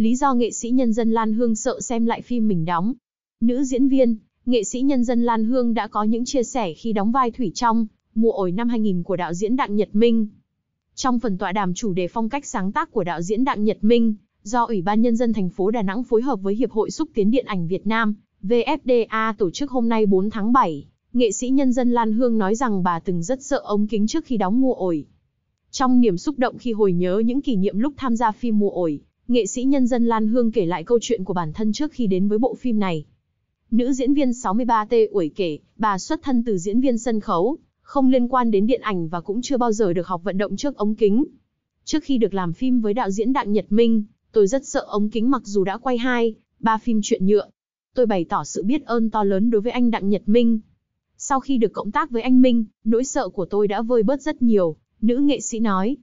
lý do nghệ sĩ nhân dân Lan Hương sợ xem lại phim mình đóng. Nữ diễn viên, nghệ sĩ nhân dân Lan Hương đã có những chia sẻ khi đóng vai Thủy Trong, mùa ổi năm 2000 của đạo diễn Đặng Nhật Minh. Trong phần tọa đàm chủ đề phong cách sáng tác của đạo diễn Đặng Nhật Minh, do Ủy ban Nhân dân thành phố Đà Nẵng phối hợp với Hiệp hội Xúc tiến Điện ảnh Việt Nam, VFDA tổ chức hôm nay 4 tháng 7, nghệ sĩ nhân dân Lan Hương nói rằng bà từng rất sợ ống kính trước khi đóng mùa ổi. Trong niềm xúc động khi hồi nhớ những kỷ niệm lúc tham gia phim mùa ổi, nghệ sĩ nhân dân Lan Hương kể lại câu chuyện của bản thân trước khi đến với bộ phim này. Nữ diễn viên 63T ủi kể, bà xuất thân từ diễn viên sân khấu, không liên quan đến điện ảnh và cũng chưa bao giờ được học vận động trước ống kính. Trước khi được làm phim với đạo diễn Đặng Nhật Minh, tôi rất sợ ống kính mặc dù đã quay hai, ba phim chuyện nhựa. Tôi bày tỏ sự biết ơn to lớn đối với anh Đặng Nhật Minh. Sau khi được cộng tác với anh Minh, nỗi sợ của tôi đã vơi bớt rất nhiều, nữ nghệ sĩ nói,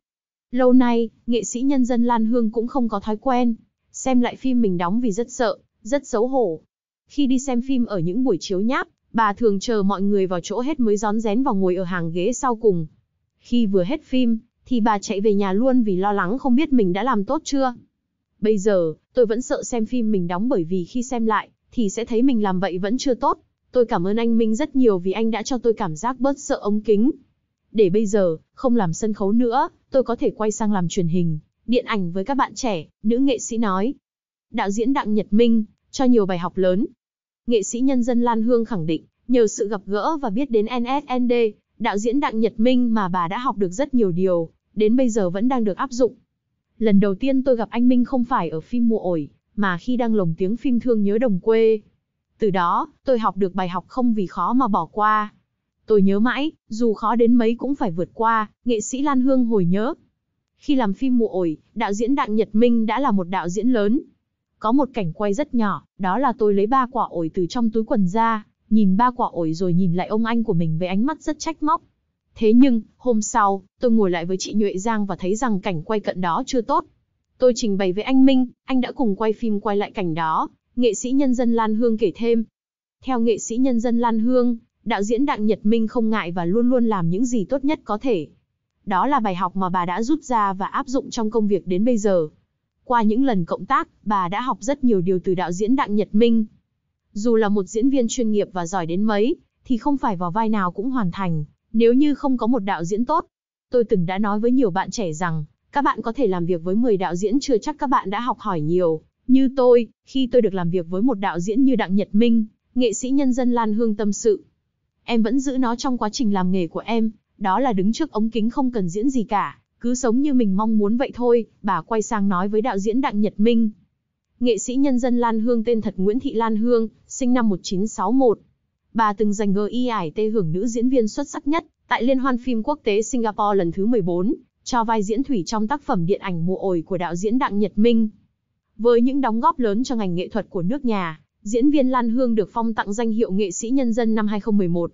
Lâu nay, nghệ sĩ nhân dân Lan Hương cũng không có thói quen, xem lại phim mình đóng vì rất sợ, rất xấu hổ. Khi đi xem phim ở những buổi chiếu nháp, bà thường chờ mọi người vào chỗ hết mới rón rén vào ngồi ở hàng ghế sau cùng. Khi vừa hết phim, thì bà chạy về nhà luôn vì lo lắng không biết mình đã làm tốt chưa. Bây giờ, tôi vẫn sợ xem phim mình đóng bởi vì khi xem lại, thì sẽ thấy mình làm vậy vẫn chưa tốt. Tôi cảm ơn anh Minh rất nhiều vì anh đã cho tôi cảm giác bớt sợ ống kính. Để bây giờ, không làm sân khấu nữa, tôi có thể quay sang làm truyền hình, điện ảnh với các bạn trẻ, nữ nghệ sĩ nói. Đạo diễn Đặng Nhật Minh, cho nhiều bài học lớn. Nghệ sĩ nhân dân Lan Hương khẳng định, nhờ sự gặp gỡ và biết đến NSND, đạo diễn Đặng Nhật Minh mà bà đã học được rất nhiều điều, đến bây giờ vẫn đang được áp dụng. Lần đầu tiên tôi gặp anh Minh không phải ở phim Mùa ổi, mà khi đang lồng tiếng phim Thương nhớ đồng quê. Từ đó, tôi học được bài học không vì khó mà bỏ qua, Tôi nhớ mãi, dù khó đến mấy cũng phải vượt qua, nghệ sĩ Lan Hương hồi nhớ. Khi làm phim mùa ổi, đạo diễn Đặng Nhật Minh đã là một đạo diễn lớn. Có một cảnh quay rất nhỏ, đó là tôi lấy ba quả ổi từ trong túi quần ra, nhìn ba quả ổi rồi nhìn lại ông anh của mình với ánh mắt rất trách móc. Thế nhưng, hôm sau, tôi ngồi lại với chị Nhuệ Giang và thấy rằng cảnh quay cận đó chưa tốt. Tôi trình bày với anh Minh, anh đã cùng quay phim quay lại cảnh đó, nghệ sĩ nhân dân Lan Hương kể thêm. Theo nghệ sĩ nhân dân Lan Hương, Đạo diễn Đặng Nhật Minh không ngại và luôn luôn làm những gì tốt nhất có thể. Đó là bài học mà bà đã rút ra và áp dụng trong công việc đến bây giờ. Qua những lần cộng tác, bà đã học rất nhiều điều từ đạo diễn Đặng Nhật Minh. Dù là một diễn viên chuyên nghiệp và giỏi đến mấy, thì không phải vào vai nào cũng hoàn thành, nếu như không có một đạo diễn tốt. Tôi từng đã nói với nhiều bạn trẻ rằng, các bạn có thể làm việc với 10 đạo diễn chưa chắc các bạn đã học hỏi nhiều. Như tôi, khi tôi được làm việc với một đạo diễn như Đặng Nhật Minh, nghệ sĩ nhân dân Lan Hương tâm sự, em vẫn giữ nó trong quá trình làm nghề của em, đó là đứng trước ống kính không cần diễn gì cả, cứ sống như mình mong muốn vậy thôi, bà quay sang nói với đạo diễn Đặng Nhật Minh. Nghệ sĩ nhân dân Lan Hương tên thật Nguyễn Thị Lan Hương, sinh năm 1961. Bà từng giành GIT e hưởng nữ diễn viên xuất sắc nhất tại Liên hoan phim quốc tế Singapore lần thứ 14, cho vai diễn Thủy trong tác phẩm điện ảnh Mùa ổi của đạo diễn Đặng Nhật Minh. Với những đóng góp lớn cho ngành nghệ thuật của nước nhà, diễn viên Lan Hương được phong tặng danh hiệu nghệ sĩ nhân dân năm 2011